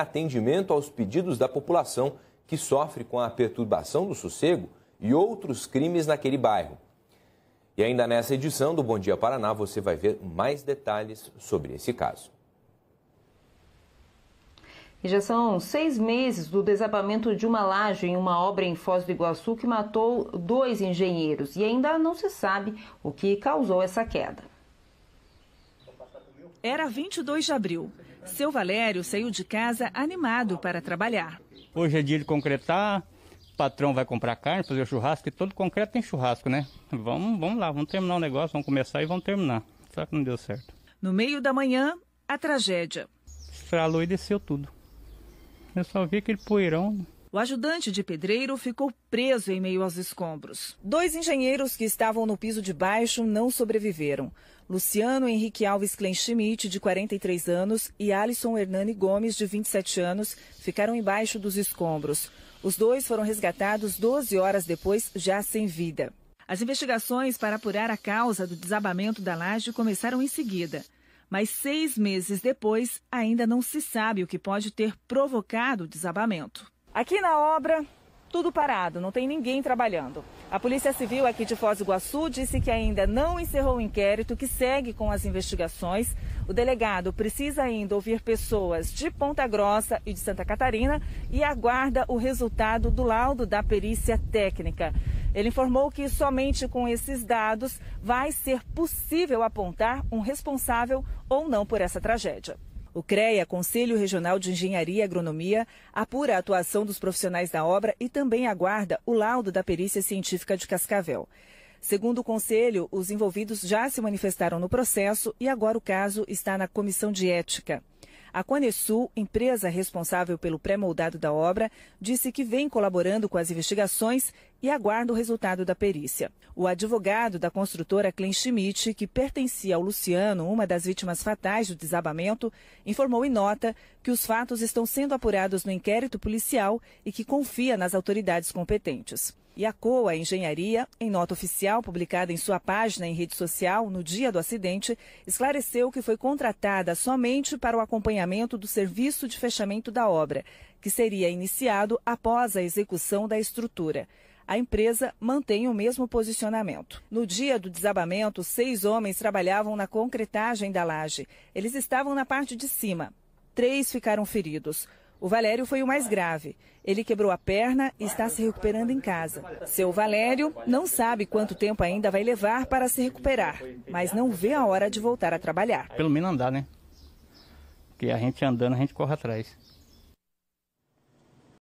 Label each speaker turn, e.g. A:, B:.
A: atendimento aos pedidos da população que sofre com a perturbação do sossego e outros crimes naquele bairro. E ainda nessa edição do Bom Dia Paraná, você vai ver mais detalhes sobre esse caso. E já são seis meses do desabamento de uma laje em uma obra em Foz do Iguaçu que matou dois engenheiros. E ainda não se sabe o que causou essa queda. Era 22 de abril. Seu Valério saiu de casa animado para trabalhar. Hoje é dia de concretar, o patrão vai comprar carne, fazer churrasco, e todo concreto tem churrasco, né? Vamos, vamos lá, vamos terminar o negócio, vamos começar e vamos terminar. Só que não deu certo. No meio da manhã, a tragédia. Estralou e desceu tudo. Eu só vi aquele poeirão. O ajudante de pedreiro ficou preso em meio aos escombros. Dois engenheiros que estavam no piso de baixo não sobreviveram. Luciano Henrique Alves Kleinschmidt, de 43 anos, e Alisson Hernani Gomes, de 27 anos, ficaram embaixo dos escombros. Os dois foram resgatados 12 horas depois, já sem vida. As investigações para apurar a causa do desabamento da laje começaram em seguida. Mas seis meses depois, ainda não se sabe o que pode ter provocado o desabamento. Aqui na obra, tudo parado, não tem ninguém trabalhando. A Polícia Civil aqui de Foz do Iguaçu disse que ainda não encerrou o inquérito, que segue com as investigações. O delegado precisa ainda ouvir pessoas de Ponta Grossa e de Santa Catarina e aguarda o resultado do laudo da perícia técnica. Ele informou que somente com esses dados vai ser possível apontar um responsável ou não por essa tragédia. O CREA, Conselho Regional de Engenharia e Agronomia, apura a atuação dos profissionais da obra e também aguarda o laudo da perícia científica de Cascavel. Segundo o conselho, os envolvidos já se manifestaram no processo e agora o caso está na comissão de ética. A Conesul, empresa responsável pelo pré-moldado da obra, disse que vem colaborando com as investigações e aguarda o resultado da perícia. O advogado da construtora Klein Schmidt, que pertencia ao Luciano, uma das vítimas fatais do desabamento, informou em nota que os fatos estão sendo apurados no inquérito policial e que confia nas autoridades competentes. E a COA Engenharia, em nota oficial publicada em sua página em rede social no dia do acidente, esclareceu que foi contratada somente para o acompanhamento do serviço de fechamento da obra, que seria iniciado após a execução da estrutura. A empresa mantém o mesmo posicionamento. No dia do desabamento, seis homens trabalhavam na concretagem da laje. Eles estavam na parte de cima. Três ficaram feridos. O Valério foi o mais grave. Ele quebrou a perna e está se recuperando em casa. Seu Valério não sabe quanto tempo ainda vai levar para se recuperar, mas não vê a hora de voltar a trabalhar. Pelo menos andar, né? Porque a gente andando, a gente corre atrás.